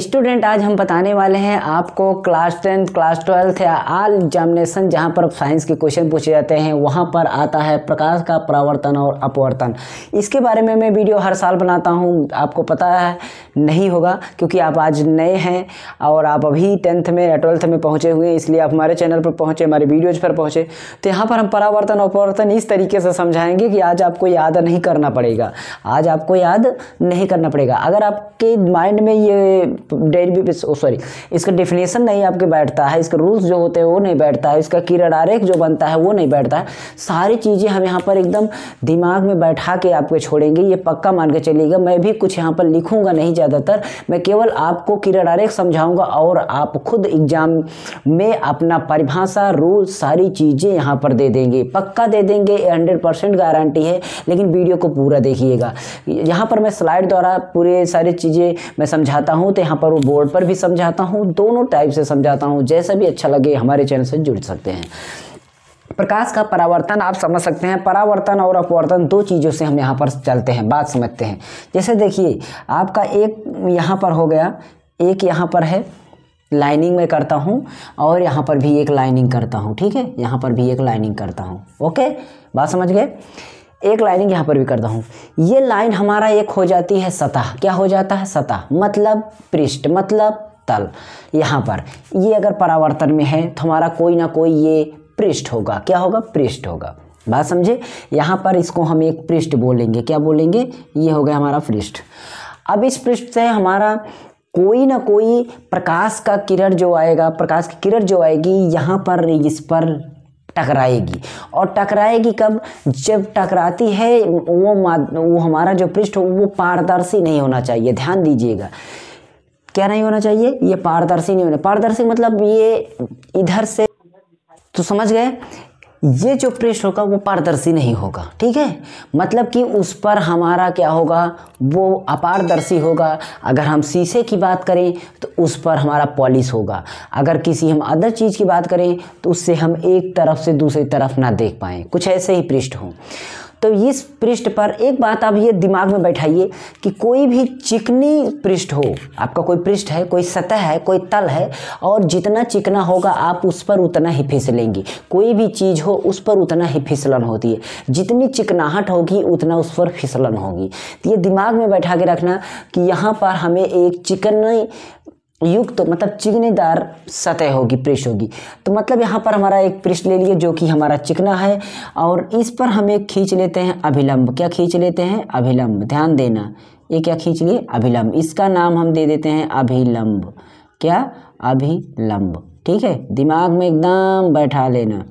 student आज हम बताने वाले हैं आपको क्लास टेंथ क्लास ट्वेल्थ या आल एग्जामिनेशन जहां पर साइंस के क्वेश्चन पूछे जाते हैं वहां पर आता है प्रकाश का परावर्तन और अपवर्तन इसके बारे में मैं वीडियो हर साल बनाता हूं आपको पता है नहीं होगा क्योंकि आप आज नए हैं और आप अभी टेंथ में या ट्वेल्थ में पहुँचे हुए हैं इसलिए आप हमारे चैनल पर पहुँचे हमारे वीडियोज़ पर पहुँचे तो यहाँ पर हम परावर्तन और अपवर्तन इस तरीके से समझाएँगे कि आज आपको याद नहीं करना पड़ेगा आज आपको याद नहीं करना पड़ेगा अगर आपके माइंड में ये डेरिवेटिव सॉरी इसका डेफिनेशन नहीं आपके बैठता है इसका रूल्स जो होते हैं वो नहीं बैठता है इसका किरण आरेख जो बनता है वो नहीं बैठता है सारी चीज़ें हम यहाँ पर एकदम दिमाग में बैठा के आपके छोड़ेंगे ये पक्का मान के चलिएगा मैं भी कुछ यहाँ पर लिखूंगा नहीं ज़्यादातर मैं केवल आपको किरण आरेख समझाऊंगा और आप खुद एग्जाम में अपना परिभाषा रूल सारी चीज़ें यहाँ पर दे देंगे पक्का दे देंगे हंड्रेड परसेंट गारंटी है लेकिन वीडियो को पूरा देखिएगा यहाँ पर मैं स्लाइड द्वारा पूरे सारी चीज़ें मैं समझाता हूँ तो यहाँ पर वो बोर्ड पर भी समझाता हूँ दोनों टाइप से समझाता हूँ जैसा भी अच्छा लगे हमारे चैनल से जुड़ सकते हैं प्रकाश का परावर्तन आप समझ सकते हैं परावर्तन और अपवर्तन दो चीज़ों से हम यहाँ पर चलते हैं बात समझते हैं जैसे देखिए आपका एक यहाँ पर हो गया एक यहाँ पर है लाइनिंग में करता हूँ और यहाँ पर भी एक लाइनिंग करता हूँ ठीक है यहाँ पर भी एक लाइनिंग करता हूँ ओके बात समझ गए एक लाइनिंग यहाँ पर भी करता हूँ ये लाइन हमारा एक हो जाती है सतह क्या हो जाता है सतह मतलब पृष्ठ मतलब तल यहाँ पर ये अगर परावर्तन में है तो हमारा कोई ना कोई ये पृष्ठ होगा क्या होगा पृष्ठ होगा बात समझे यहाँ पर इसको हम एक पृष्ठ बोलेंगे क्या बोलेंगे ये हो गया हमारा पृष्ठ अब इस पृष्ठ से हमारा कोई ना कोई प्रकाश का किरण जो आएगा प्रकाश की किरण जो आएगी यहाँ पर इस पर टकराएगी और टकराएगी कब जब टकराती है वो वो हमारा जो पृष्ठ वो पारदर्शी नहीं होना चाहिए ध्यान दीजिएगा क्या नहीं होना चाहिए ये पारदर्शी नहीं होना पारदर्शी मतलब ये इधर से तो समझ गए ये जो प्रेस होगा वो पारदर्शी नहीं होगा ठीक है मतलब कि उस पर हमारा क्या होगा वो अपारदर्शी होगा अगर हम शीशे की बात करें तो उस पर हमारा पॉलिश होगा अगर किसी हम अदर चीज़ की बात करें तो उससे हम एक तरफ से दूसरी तरफ ना देख पाएँ कुछ ऐसे ही पृष्ठ हों तो इस पृष्ठ पर एक बात आप ये दिमाग में बैठाइए कि कोई भी चिकनी पृष्ठ हो आपका कोई पृष्ठ है कोई सतह है कोई तल है और जितना चिकना होगा आप उस पर उतना ही फिसलेंगी कोई भी चीज़ हो उस पर उतना ही फिसलन होती है जितनी चिकनाहट होगी उतना उस पर फिसलन होगी तो ये दिमाग में बैठा के रखना कि यहाँ पर हमें एक चिकनी युक्त तो मतलब चिकनेदार सतह होगी पृष्ठ होगी तो मतलब यहाँ पर हमारा एक पृष्ठ ले लिए जो कि हमारा चिकना है और इस पर हम एक खींच लेते हैं अभिलंब क्या खींच लेते हैं अभिलंब ध्यान देना ये क्या खींच लिए अभिलंब इसका नाम हम दे देते हैं अभिलंब क्या अभिलंब ठीक है दिमाग में एकदम बैठा लेना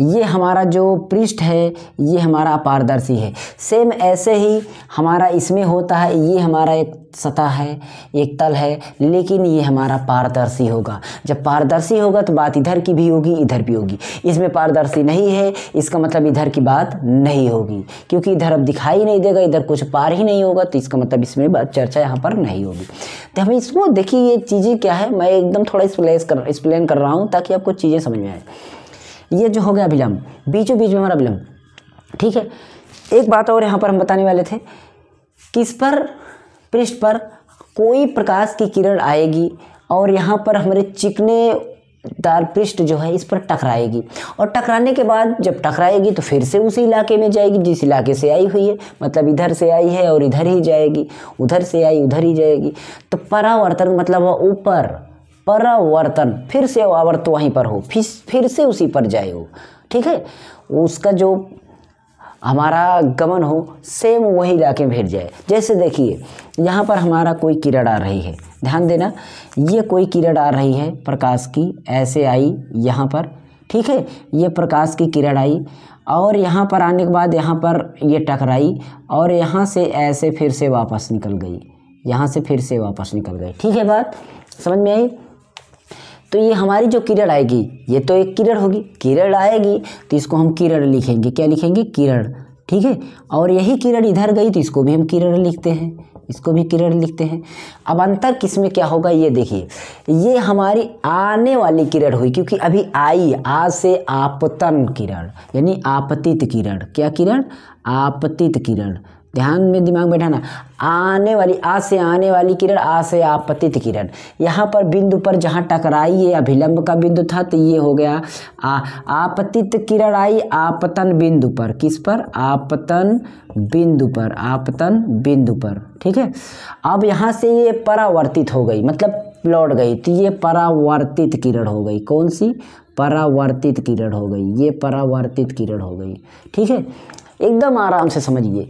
ये हमारा जो पृष्ठ है ये हमारा अपारदर्शी है सेम ऐसे ही हमारा इसमें होता है ये हमारा एक सतह है एक तल है लेकिन ये हमारा पारदर्शी होगा जब पारदर्शी होगा तो बात इधर की भी होगी इधर भी होगी इसमें पारदर्शी नहीं है इसका मतलब इधर की बात नहीं होगी क्योंकि इधर अब दिखाई नहीं देगा इधर कुछ पार ही नहीं होगा तो इसका मतलब इसमें चर्चा यहाँ पर नहीं होगी तो हमें इसको देखिए ये चीज़ें क्या है मैं एकदम थोड़ा एक्सप्लेस कर एक्सप्लेन कर रहा हूँ ताकि आपको चीज़ें समझ में आए ये जो हो गया विलम्ब बीचों बीच में हमारा विलम्ब ठीक है एक बात और यहाँ पर हम बताने वाले थे किस पर पृष्ठ पर कोई प्रकाश की किरण आएगी और यहाँ पर हमारे चिकने दार पृष्ठ जो है इस पर टकराएगी और टकराने के बाद जब टकराएगी तो फिर से उसी इलाके में जाएगी जिस इलाके से आई हुई है मतलब इधर से आई है और इधर ही जाएगी उधर से आई उधर ही जाएगी तो परावर्तन मतलब ऊपर परावर्तन फिर से आवर्त वहीं पर हो फिर फिर से उसी पर जाए हो ठीक है उसका जो हमारा गमन हो सेम वही इलाके में भेज जाए जैसे देखिए यहाँ पर हमारा कोई किरण आ रही है ध्यान देना ये कोई किरण आ रही है प्रकाश की ऐसे आई यहाँ पर ठीक है ये प्रकाश की किरण आई और यहाँ पर आने के बाद यहाँ पर ये टकराई और यहाँ से ऐसे फिर से वापस निकल गई यहाँ से फिर से वापस निकल गई ठीक है बात समझ में आई तो ये हमारी जो किरण आएगी ये तो एक किरण होगी किरण आएगी तो इसको हम किरण लिखेंगे क्या लिखेंगे किरण ठीक है और यही किरण इधर गई तो इसको भी हम किरण लिखते हैं इसको भी किरण लिखते हैं अब अंतर किस में क्या होगा ये देखिए ये हमारी आने वाली किरण हुई क्योंकि अभी आई आ से आपतन किरण यानी आपतित किरण क्या किरण आपतित किरण ध्यान में दिमाग बैठाना आने वाली आ से आने वाली किरण आ से आपतित किरण यहाँ पर बिंदु पर जहाँ टकराई ये अभिलंब का बिंदु था तो ये हो गया आ आपतित किरण आई आपतन बिंदु पर किस पर आपतन बिंदु पर आपतन बिंदु पर ठीक है अब यहाँ से ये परावर्तित हो गई मतलब लौट गई तो ये परावर्तित किरण हो गई कौन सी परावर्तित किरण हो गई ये परावर्तित किरण हो गई ठीक है एकदम आराम से समझिए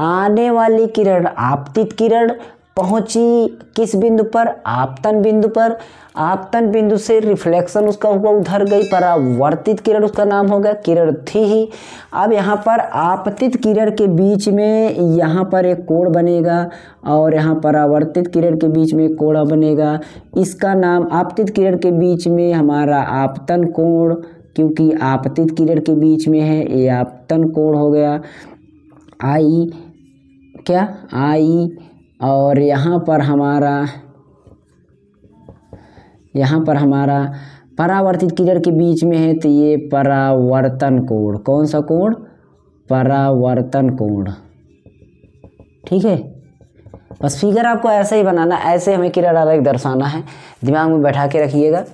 आने वाली किरण आपतित किरण पहुंची किस बिंदु पर आपतन बिंदु पर आपतन बिंदु से रिफ्लेक्शन उसका हुआ उधर गई परावर्तित किरण उसका नाम हो गया किरण थी ही अब यहाँ पर आपतित किरण के बीच में यहाँ पर एक कोण बनेगा और यहाँ परावर्तित किरण के बीच में एक कोण बनेगा इसका नाम आपतित किरण के बीच में हमारा आपतन कोण क्योंकि आपतित किरण के बीच में है ये आपतन कोण हो गया आई क्या आई और यहाँ पर हमारा यहाँ पर हमारा परावर्तित किरण के बीच में है तो ये परावर्तन कोण कौन सा कोण परावर्तन कोण ठीक है बस फिगर आपको ऐसे ही बनाना ऐसे हमें किरण अलग दर्शाना है दिमाग में बैठा के रखिएगा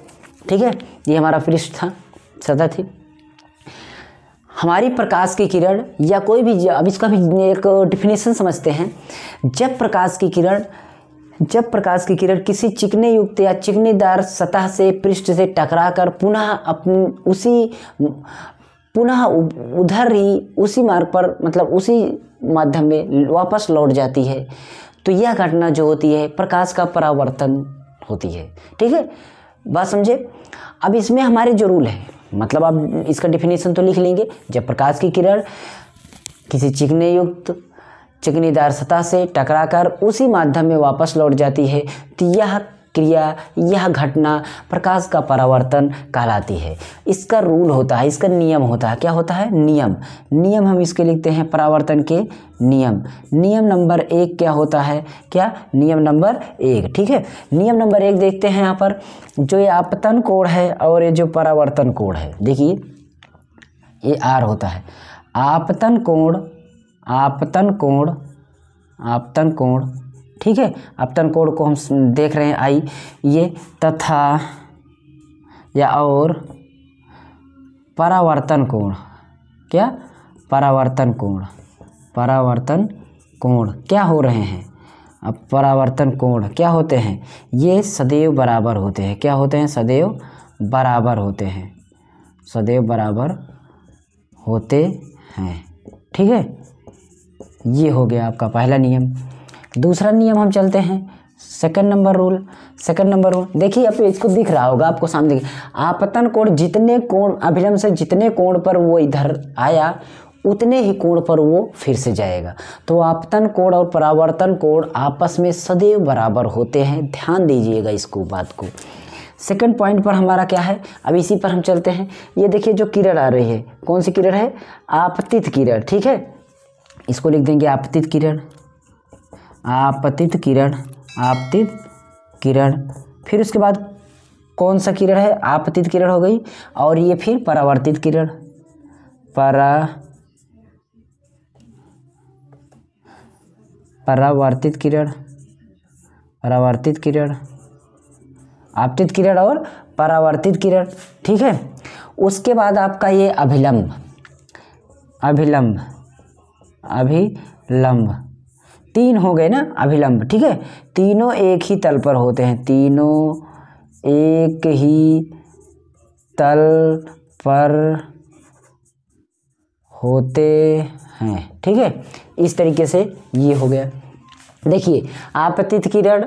ठीक है ये हमारा पृष्ठ था सतह थी हमारी प्रकाश की किरण या कोई भी अब इसका भी एक डिफिनेशन समझते हैं जब प्रकाश की किरण जब प्रकाश की किरण किसी चिकने युक्त या चिकनेदार सतह से पृष्ठ से टकराकर पुनः अपने उसी पुनः उधर ही उसी मार्ग पर मतलब उसी माध्यम में वापस लौट जाती है तो यह घटना जो होती है प्रकाश का परावर्तन होती है ठीक है बात समझे अब इसमें हमारे जो रूल है मतलब आप इसका डिफिनेशन तो लिख लेंगे जब प्रकाश की किरण किसी चिकने युक्त चिकनीदार सतह से टकराकर उसी माध्यम में वापस लौट जाती है तो यह क्रिया यह घटना प्रकाश का परावर्तन कहलाती है इसका रूल होता है इसका नियम होता है क्या होता है नियम नियम हम इसके लिखते हैं परावर्तन के नियम नियम नंबर एक क्या होता है क्या नियम नंबर एक ठीक है नियम नंबर एक देखते हैं यहाँ पर जो ये आपतन कोण है और ये जो परावर्तन कोण है देखिए ये आर होता है आपतन कोण आपतन कोण आपतन कोण ठीक है अपतन कोण को हम देख रहे हैं आई ये तथा या और परावर्तन कोण क्या परावर्तन कोण परावर्तन कोण क्या हो रहे हैं अब परावर्तन कोण क्या होते हैं ये सदैव बराबर होते हैं क्या होते हैं सदैव बराबर होते हैं सदैव बराबर होते हैं ठीक है ये हो गया आपका पहला नियम दूसरा नियम हम चलते हैं second number rule second number rule देखिए आप इसको दिख रहा होगा आपको सामने दिख आपतन कोण जितने कोण अभिलंब से जितने कोण पर वो इधर आया उतने ही कोण पर वो फिर से जाएगा तो आपतन कोण और परावर्तन कोण आपस में सदैव बराबर होते हैं ध्यान दीजिएगा इसको बात को सेकंड पॉइंट पर हमारा क्या है अब इसी पर हम चलते हैं ये देखिए जो किरण आ रही है कौन सी किरण है आपतित किरण ठीक है इसको लिख देंगे आपतित किरण आपतित किरण आपतित किरण फिर उसके बाद कौन सा किरण है आपतित किरण हो गई और ये फिर परावर्तित किरण परा परावर्तित किरण परावर्तित किरण आपतित किरण और परावर्तित किरण ठीक है उसके बाद आपका ये अभिलंब अभिलंब अभिलंब तीन हो गए ना अभिलंब ठीक है तीनों एक ही तल पर होते हैं तीनों एक ही तल पर होते हैं ठीक है इस तरीके से ये हो गया देखिए आपतित किरण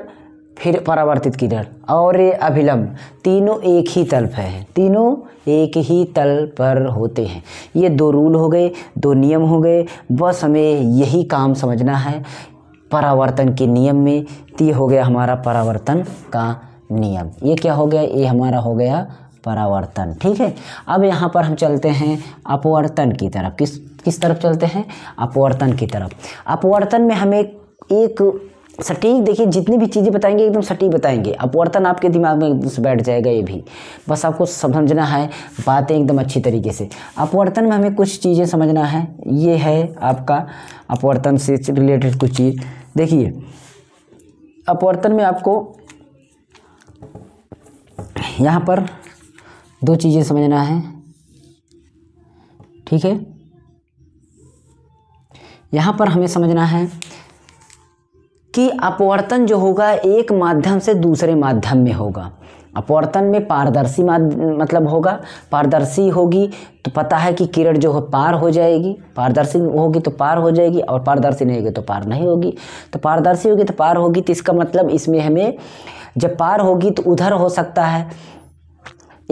फिर परावर्तित किरण और ये अभिलंब तीनों एक ही तल पर है तीनों एक ही तल पर होते हैं ये दो रूल हो गए दो नियम हो गए बस हमें यही काम समझना है परावर्तन के नियम में तो हो गया हमारा परावर्तन का नियम ये क्या हो गया ये हमारा हो गया परावर्तन ठीक है अब यहाँ पर हम चलते हैं अपवर्तन की तरफ किस किस तरफ चलते हैं अपवर्तन की तरफ अपवर्तन में हमें एक सटीक देखिए जितनी भी चीज़ें बताएंगे एकदम सटीक बताएंगे अपवर्तन आपके दिमाग में बैठ जाएगा ये भी बस आपको समझना है बातें एकदम अच्छी तरीके से अपवर्तन में हमें कुछ चीज़ें समझना है ये है आपका अपवर्तन से रिलेटेड कुछ चीज़ देखिए अपवर्तन में आपको यहाँ पर दो चीज़ें समझना है ठीक है यहाँ पर हमें समझना है कि अपवर्तन जो होगा एक माध्यम से दूसरे माध्यम में होगा अपवर्तन में पारदर्शी मतलब होगा पारदर्शी होगी तो पता है कि किरण जो हो पार हो जाएगी पारदर्शी होगी तो पार हो जाएगी और पारदर्शी नहीं होगी तो पार नहीं होगी तो पारदर्शी होगी तो पार होगी तो इसका मतलब इसमें हमें जब पार होगी तो उधर हो सकता है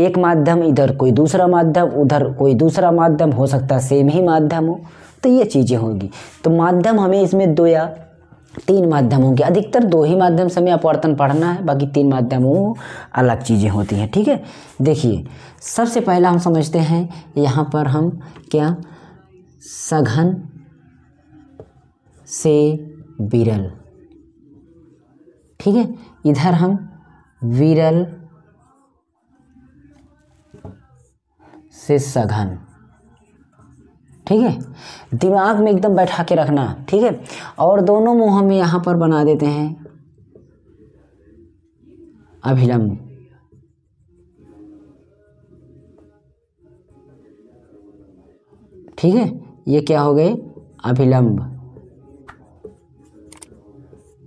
एक माध्यम इधर कोई दूसरा माध्यम उधर कोई दूसरा माध्यम हो सकता है सेम ही माध्यम हो तो ये चीज़ें होगी तो माध्यम हमें इसमें दो या तीन माध्यमों के अधिकतर दो ही माध्यम से हमें अपवर्तन पढ़ना है बाकी तीन माध्यमों अलग चीज़ें होती हैं ठीक है देखिए सबसे पहला हम समझते हैं यहाँ पर हम क्या सघन से विरल ठीक है इधर हम विरल से सघन ठीक है दिमाग में एकदम बैठा के रखना ठीक है और दोनों मुंह हम यहाँ पर बना देते हैं अभिलंब ठीक है ये क्या हो गए अभिलंब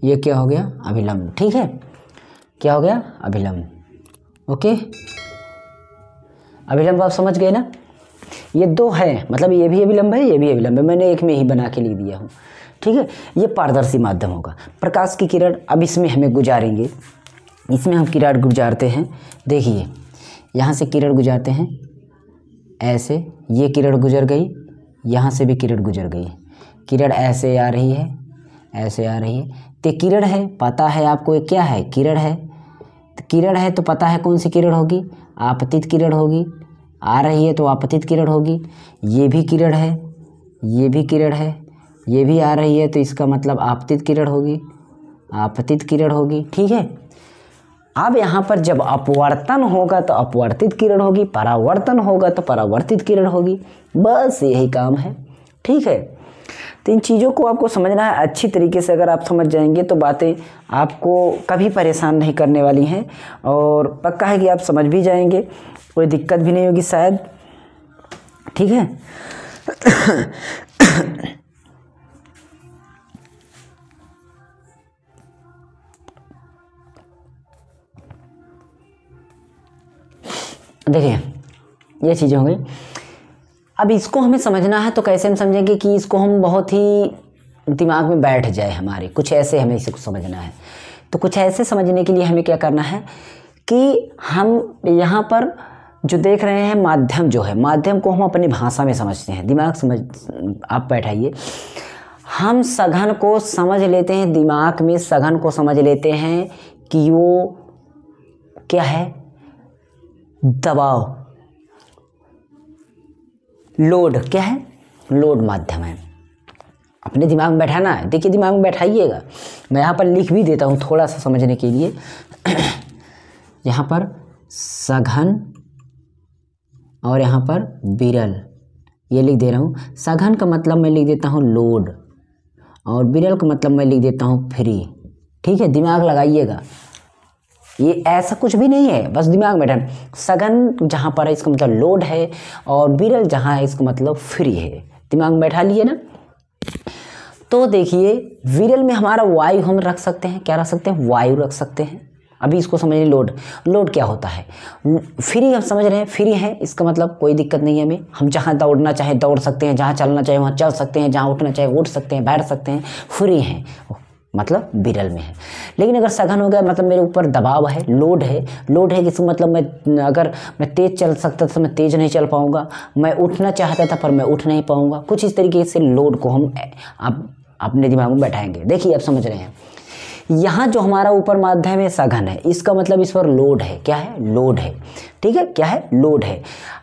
ये क्या हो गया अभिलंब ठीक है क्या हो गया अभिलंब ओके अभिलंब आप समझ गए ना ये दो है मतलब ये भी अभिलंब है ये भी अभिलंब है मैंने एक में ही बना के लिख दिया हूँ ठीक है ये पारदर्शी माध्यम होगा प्रकाश की किरण अब इसमें हमें गुजारेंगे इसमें हम किरण गुजारते हैं देखिए यहाँ से किरण गुजारते हैं ऐसे ये किरण गुजर गई यहाँ से भी किरण गुजर गई किरण ऐसे आ रही है ऐसे आ रही है तो किरण है पता है आपको क्या है किरण है तो किरण है तो पता है कौन सी किरण होगी आपतित किरण होगी आ रही है तो आपतित किरण होगी ये भी किरण है ये भी किरण है ये भी आ रही है तो इसका मतलब आपतित किरण होगी आपतित किरण होगी ठीक है अब यहाँ पर जब अपवर्तन होगा तो अपवर्तित किरण होगी परावर्तन होगा तो परावर्तित किरण होगी बस यही काम है ठीक है तो इन चीज़ों को आपको समझना है अच्छी तरीके से अगर आप समझ जाएंगे तो बातें आपको कभी परेशान नहीं करने वाली हैं और पक्का है कि आप समझ भी जाएंगे कोई दिक्कत भी नहीं होगी शायद ठीक है देखिए ये चीज़ें होंगी अब इसको हमें समझना है तो कैसे हम समझेंगे कि इसको हम बहुत ही दिमाग में बैठ जाए हमारे कुछ ऐसे हमें इसको समझना है तो कुछ ऐसे समझने के लिए हमें क्या करना है कि हम यहाँ पर जो देख रहे हैं माध्यम जो है माध्यम को हम अपनी भाषा में समझते हैं दिमाग समझ आप बैठाइए हम सघन को समझ लेते हैं दिमाग में सघन को समझ लेते हैं कि वो क्या है दबाव लोड क्या है लोड माध्यम है अपने दिमाग में बैठाना है देखिए दिमाग में बैठाइएगा मैं यहाँ पर लिख भी देता हूँ थोड़ा सा समझने के लिए यहाँ पर सघन और यहाँ पर बिरल ये लिख दे रहा हूँ सघन का मतलब मैं लिख देता हूँ लोड और बिरल का मतलब मैं लिख देता हूँ फ्री ठीक है दिमाग लगाइएगा ये ऐसा कुछ भी नहीं है बस दिमाग में बैठा सघन जहाँ पर है इसका मतलब लोड है और बिरल जहाँ है इसका मतलब फ्री है दिमाग में बैठा लिए ना तो देखिए विरल में हमारा वायु हम रख सकते हैं क्या रख सकते हैं वायु रख सकते हैं अभी इसको समझ लें लोड लोड क्या होता है फ्री हम समझ रहे हैं फ्री हैं इसका मतलब कोई दिक्कत नहीं है हमें हम जहाँ दौड़ना चाहे दौड़ सकते हैं जहाँ चलना चाहे वहाँ चल सकते हैं जहाँ उठना चाहे उठ सकते हैं बैठ सकते हैं फ्री हैं मतलब बिरल में है लेकिन अगर सघन हो गया मतलब मेरे ऊपर दबाव है लोड है लोड है कि मतलब मैं अगर मैं तेज़ चल सकता था तो मैं तेज़ नहीं चल पाऊँगा मैं उठना चाहता था पर मैं उठ नहीं पाऊँगा कुछ इस तरीके से लोड को हम आप अपने दिमाग में बैठाएंगे देखिए आप समझ रहे हैं यहाँ जो हमारा ऊपर माध्यम है सघन है इसका मतलब इस पर लोड है क्या है लोड है ठीक है क्या है लोड है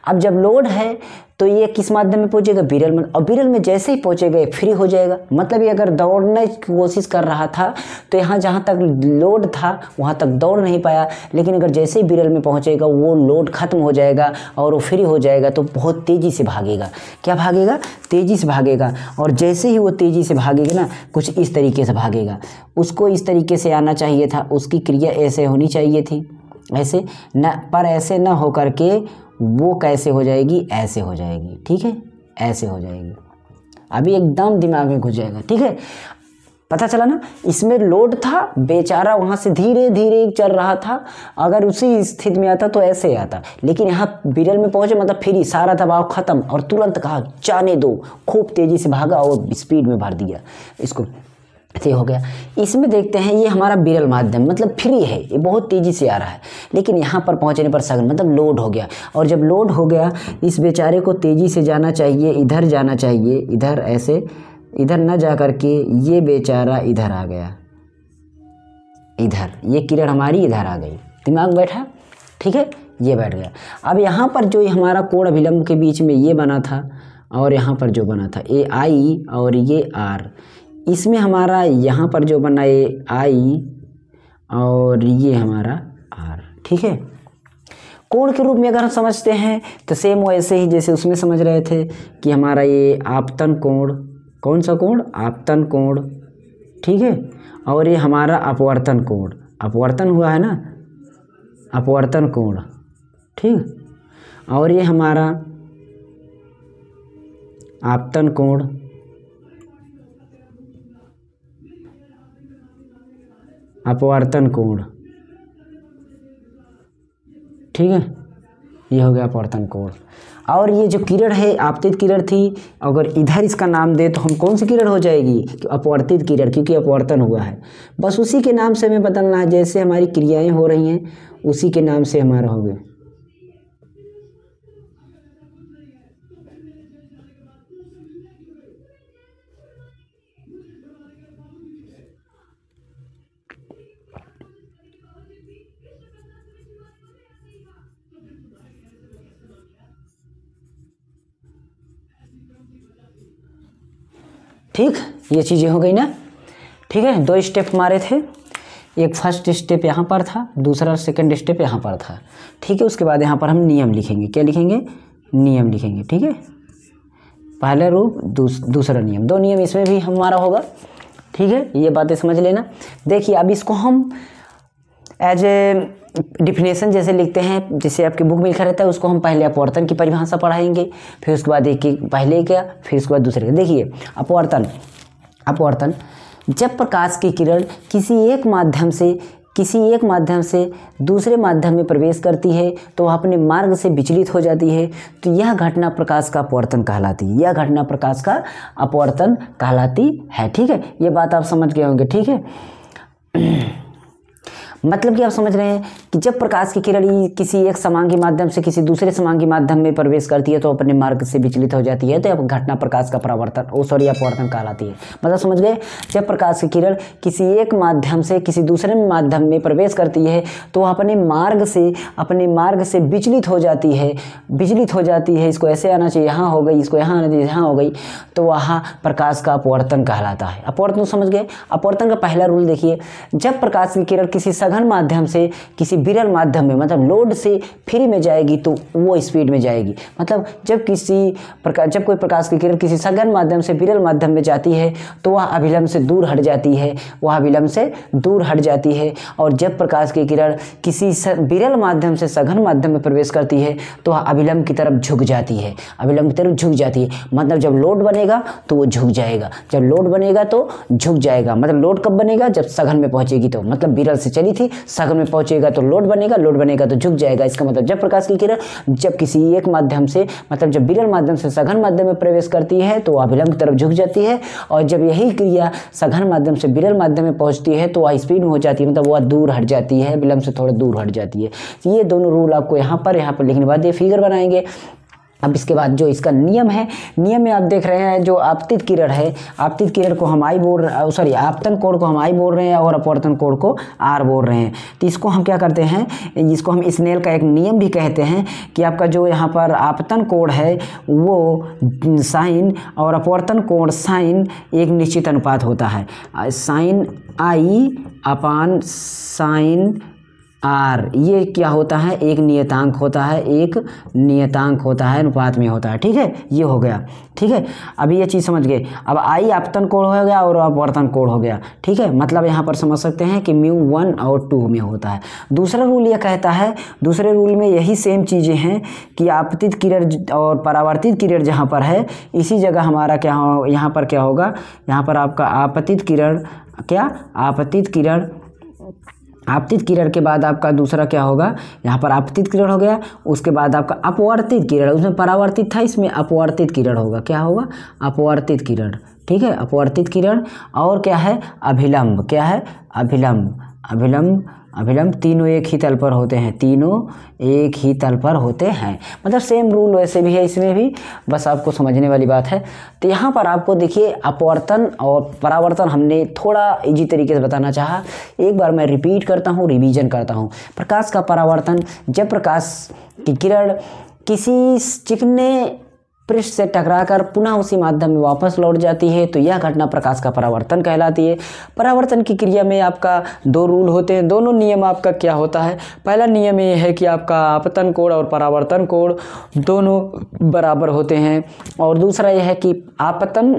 अब जब लोड है तो ये किस माध्यम में पहुँचेगा बिरल में और बिरल में जैसे ही पहुँचेगा फ्री हो जाएगा मतलब ये अगर दौड़ने की कोशिश कर रहा था तो यहाँ जहाँ तक लोड था वहाँ तक दौड़ नहीं पाया लेकिन अगर जैसे ही बिरल में पहुँचेगा वो लोड ख़त्म हो जाएगा और वो फ्री हो जाएगा तो बहुत तेज़ी से भागेगा क्या भागेगा तेज़ी से भागेगा और जैसे ही वो तेज़ी से भागेगा ना कुछ इस तरीके से भागेगा उसको इस तरीके से आना चाहिए था उसकी क्रिया ऐसे होनी चाहिए थी ऐसे न पर ऐसे न हो के वो कैसे हो जाएगी ऐसे हो जाएगी ठीक है ऐसे हो जाएगी अभी एकदम दिमाग में घुस जाएगा ठीक है पता चला ना इसमें लोड था बेचारा वहाँ से धीरे धीरे चल रहा था अगर उसी स्थिति में आता तो ऐसे ही आता लेकिन यहाँ बिरल में पहुँचे मतलब फिर ही सारा दबाव ख़त्म और तुरंत कहा जाने दो खूब तेज़ी से भागा और स्पीड में भर दिया इसको से हो गया इसमें देखते हैं ये हमारा बिरल माध्यम मतलब फ्री है ये बहुत तेज़ी से आ रहा है लेकिन यहाँ पर पहुँचने पर सघन मतलब लोड हो गया और जब लोड हो गया इस बेचारे को तेज़ी से जाना चाहिए इधर जाना चाहिए इधर ऐसे इधर ना जा कर के ये बेचारा इधर आ गया इधर ये किरण हमारी इधर आ गई दिमाग बैठा ठीक है ये बैठ गया अब यहाँ पर जो हमारा कोण अभिलंब के बीच में ये बना था और यहाँ पर जो बना था ए आई और ये आर इसमें हमारा यहाँ पर जो बना ये आई और ये हमारा आर ठीक है कोण के रूप में अगर हम समझते हैं तो सेम वैसे ही जैसे उसमें समझ रहे थे कि हमारा ये आपतन कोण कौन सा कोण आपतन कोण ठीक है और ये हमारा अपवर्तन कोण अपवर्तन हुआ है ना अपवर्तन कोण ठीक और ये हमारा आपतन कोण अपवर्तन कोण ठीक है ये हो गया अपवर्तन कोण और ये जो किरण है आपतित किरण थी अगर इधर इसका नाम दे तो हम कौन सी किरण हो जाएगी कि अपवर्तित किरण क्योंकि अपवर्तन हुआ है बस उसी के नाम से हमें बदलना है जैसे हमारी क्रियाएं हो रही हैं उसी के नाम से हमारा हो गया ठीक ये चीज़ें हो गई ना ठीक है दो स्टेप मारे थे एक फर्स्ट स्टेप यहाँ पर था दूसरा सेकंड स्टेप यहाँ पर था ठीक है उसके बाद यहाँ पर हम नियम लिखेंगे क्या लिखेंगे नियम लिखेंगे ठीक है पहला रूप दूस, दूसरा नियम दो नियम इसमें भी हमारा होगा ठीक है ये बातें समझ लेना देखिए अब इसको हम एज ए डिफिनेशन जैसे लिखते हैं जैसे आपकी बुक में लिखा रहता है उसको हम पहले अपवर्तन की परिभाषा पढ़ाएंगे फिर उसके बाद एक पहले क्या फिर उसके बाद दूसरे का देखिए अपवर्तन अपवर्तन जब प्रकाश की किरण किसी एक माध्यम से किसी एक माध्यम से दूसरे माध्यम में प्रवेश करती है तो वह अपने मार्ग से विचलित हो जाती है तो यह घटना प्रकाश का अपवर्तन कहलाती है यह घटना प्रकाश का अपवर्तन कहलाती है ठीक है ये बात आप समझ गए होंगे ठीक है मतलब कि आप समझ रहे हैं कि जब प्रकाश की किरण किसी एक समांग के माध्यम से किसी दूसरे समांग के माध्यम में प्रवेश करती है तो अपने मार्ग से विचलित हो जाती है तो अब घटना प्रकाश का परावर्तन ओ सॉरी अपवर्तन कहलाती है मतलब समझ गए जब प्रकाश की किरण किसी एक माध्यम से किसी दूसरे माध्यम में प्रवेश करती है तो वह अपने मार्ग से अपने मार्ग से विचलित हो जाती है विचलित हो जाती है इसको ऐसे आना चाहिए यहाँ हो गई इसको यहाँ आना चाहिए यहाँ हो गई तो वहाँ प्रकाश का अपवर्तन कहलाता है अपवर्तन समझ गए अपवर्तन का पहला रूल देखिए जब प्रकाश की किरण किसी सद सघन माध्यम से किसी विरल माध्यम में मतलब लोड से फ्री में जाएगी तो वो स्पीड में जाएगी मतलब जब किसी प्रकाश जब कोई प्रकाश की किरण किसी सघन माध्यम से विरल माध्यम में जाती है तो वह अभिलंब से दूर हट जाती है वह अभिलंब से दूर हट जाती है और जब प्रकाश की किरण किसी विरल माध्यम से सघन माध्यम में प्रवेश करती है तो वह अभिलंब की तरफ झुक जाती है अभिलंब की तरफ झुक जाती है मतलब जब लोड बनेगा तो वो झुक जाएगा जब लोड बनेगा तो झुक जाएगा मतलब लोड कब बनेगा जब सघन में पहुंचेगी तो मतलब विरल से चली थी थी सागर में पहुंचेगा तो लोड बनेगा लोड बनेगा तो झुक जाएगा इसका मतलब जब प्रकाश की किरण जब किसी एक माध्यम से मतलब जब विरल माध्यम से सघन माध्यम में प्रवेश करती है तो अभिलंब की तरफ झुक जाती है और जब यही क्रिया सघन माध्यम से विरल माध्यम में पहुंचती है तो वह स्पीड में हो जाती है मतलब वह दूर हट जाती है विलंब से थोड़ा दूर हट जाती है तो ये दोनों रूल आपको यहाँ पर यहाँ पर लिखने बाद ये फिगर बनाएंगे अब इसके बाद जो इसका नियम है नियम में आप देख रहे हैं जो आपतित किरण है आपतित किरण को हम आई बोल सॉरी आपतन कोण को हम आई बोल रहे हैं और अपवर्तन कोण को आर बोल रहे हैं तो इसको हम क्या करते हैं इसको हम स्नेल का एक नियम भी कहते हैं कि आपका जो यहाँ पर आपतन कोण है वो साइन और अपवर्तन कोण साइन एक निश्चित अनुपात होता है sine I upon sine R ये क्या होता है एक नियतांक होता है एक नियतांक होता है अनुपात में होता है ठीक है ये हो गया ठीक है अभी ये चीज़ समझ गए अब आई आपतन कोण हो गया और अपवर्तन कोण हो गया ठीक है मतलब यहाँ पर समझ सकते हैं कि म्यू वन और टू में होता है दूसरा रूल ये कहता है दूसरे रूल में यही सेम चीज़ें हैं कि आपतित किरण और परावर्तित किरण जहाँ पर है इसी जगह हमारा क्या हो यहाँ पर क्या होगा यहाँ पर आपका आपतित किरण क्या आपतित किरण आपतित किरण के बाद आपका दूसरा क्या होगा यहाँ पर आपतित किरण हो गया उसके बाद आपका अपवर्तित किरण उसमें परावर्तित था इसमें अपवर्तित किरण होगा क्या होगा अपवर्तित किरण ठीक है अपवर्तित किरण और क्या है अभिलंब क्या है अभिलंब अभिलंब अभिलंब तीनों एक ही तल पर होते हैं तीनों एक ही तल पर होते हैं मतलब सेम रूल वैसे भी है इसमें भी बस आपको समझने वाली बात है तो यहाँ पर आपको देखिए अपवर्तन और परावर्तन हमने थोड़ा इजी तरीके से बताना चाहा एक बार मैं रिपीट करता हूँ रिवीजन करता हूँ प्रकाश का परावर्तन जब प्रकाश की किरण किसी चिकने पृष्ठ से टकराकर पुनः उसी माध्यम में वापस लौट जाती है तो यह घटना प्रकाश का परावर्तन कहलाती है परावर्तन की क्रिया में आपका दो रूल होते हैं दोनों नियम आपका क्या होता है पहला नियम यह है कि आपका आपतन कोण और परावर्तन कोण दोनों बराबर होते हैं और दूसरा यह है कि आपतन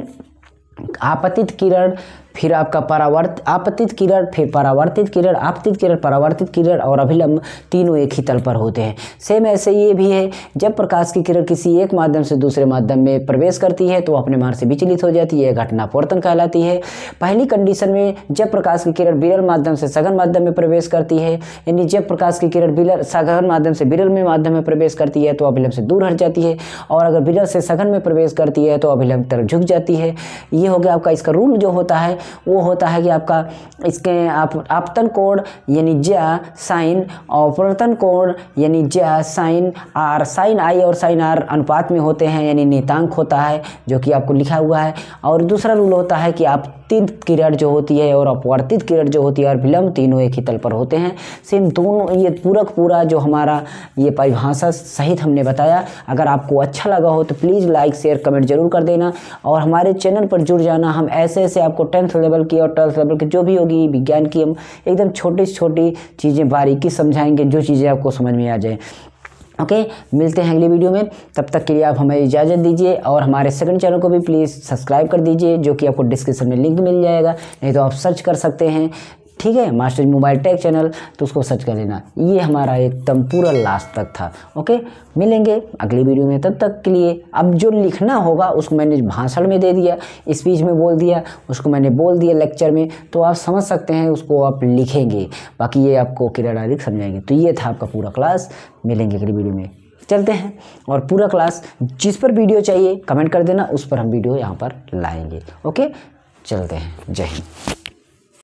आपतित किरण फिर आपका परावर्त आपतित किरण फिर परावर्तित किरण आपतित किरण परावर्तित किरण और अभिलंब तीनों एक ही तल पर होते हैं सेम ऐसे ये भी है जब प्रकाश की किरण किसी एक माध्यम से दूसरे माध्यम में प्रवेश करती है तो अपने मार्ग से विचलित हो जाती है घटना अपवर्तन कहलाती है पहली कंडीशन में जब प्रकाश की किरण बिरल माध्यम से सघन माध्यम में प्रवेश करती है यानी जब प्रकाश की किरण बिरल सघन माध्यम से बिरल में माध्यम में प्रवेश करती है तो अभिलंब से दूर हट जाती है और अगर बिरल से सघन में प्रवेश करती है तो अभिलंब तरफ झुक जाती है ये हो गया आपका इसका रूल जो होता है वो होता है कि आपका इसके आप आपतन कोण यानी ज साइन अपवर्तन कोण यानी ज साइन आर साइन आई और साइन आर अनुपात में होते हैं यानी नेतांक होता है जो कि आपको लिखा हुआ है और दूसरा रूल होता है कि आप अपवर्तित किरण जो होती है और अपवर्तित किरण जो होती है और विलंब तीनों एक ही तल पर होते हैं सेम दोनों ये पूरक पूरा जो हमारा ये परिभाषा सहित हमने बताया अगर आपको अच्छा लगा हो तो प्लीज़ लाइक शेयर कमेंट जरूर कर देना और हमारे चैनल पर जुड़ जाना हम ऐसे ऐसे आपको टेंथ लेवल की और ट्वेल्थ लेवल की जो भी होगी विज्ञान की हम एकदम छोटी छोटी चीज़ें बारीकी समझाएंगे जो चीज़ें आपको समझ में आ जाए ओके मिलते हैं अगली वीडियो में तब तक के लिए आप हमें इजाज़त दीजिए और हमारे सेकंड चैनल को भी प्लीज़ सब्सक्राइब कर दीजिए जो कि आपको डिस्क्रिप्शन में लिंक मिल जाएगा नहीं तो आप सर्च कर सकते हैं ठीक है मास्टर मोबाइल टेक चैनल तो उसको सर्च कर लेना ये हमारा एकदम पूरा लास्ट तक था ओके मिलेंगे अगली वीडियो में तब तक के लिए अब जो लिखना होगा उसको मैंने भाषण में दे दिया स्पीच में बोल दिया उसको मैंने बोल दिया लेक्चर में तो आप समझ सकते हैं उसको आप लिखेंगे बाकी ये आपको किरा डायरेक्ट समझाएंगे तो ये था आपका पूरा क्लास मिलेंगे अगली वीडियो में चलते हैं और पूरा क्लास जिस पर वीडियो चाहिए कमेंट कर देना उस पर हम वीडियो यहाँ पर लाएंगे ओके चलते हैं जय हिंद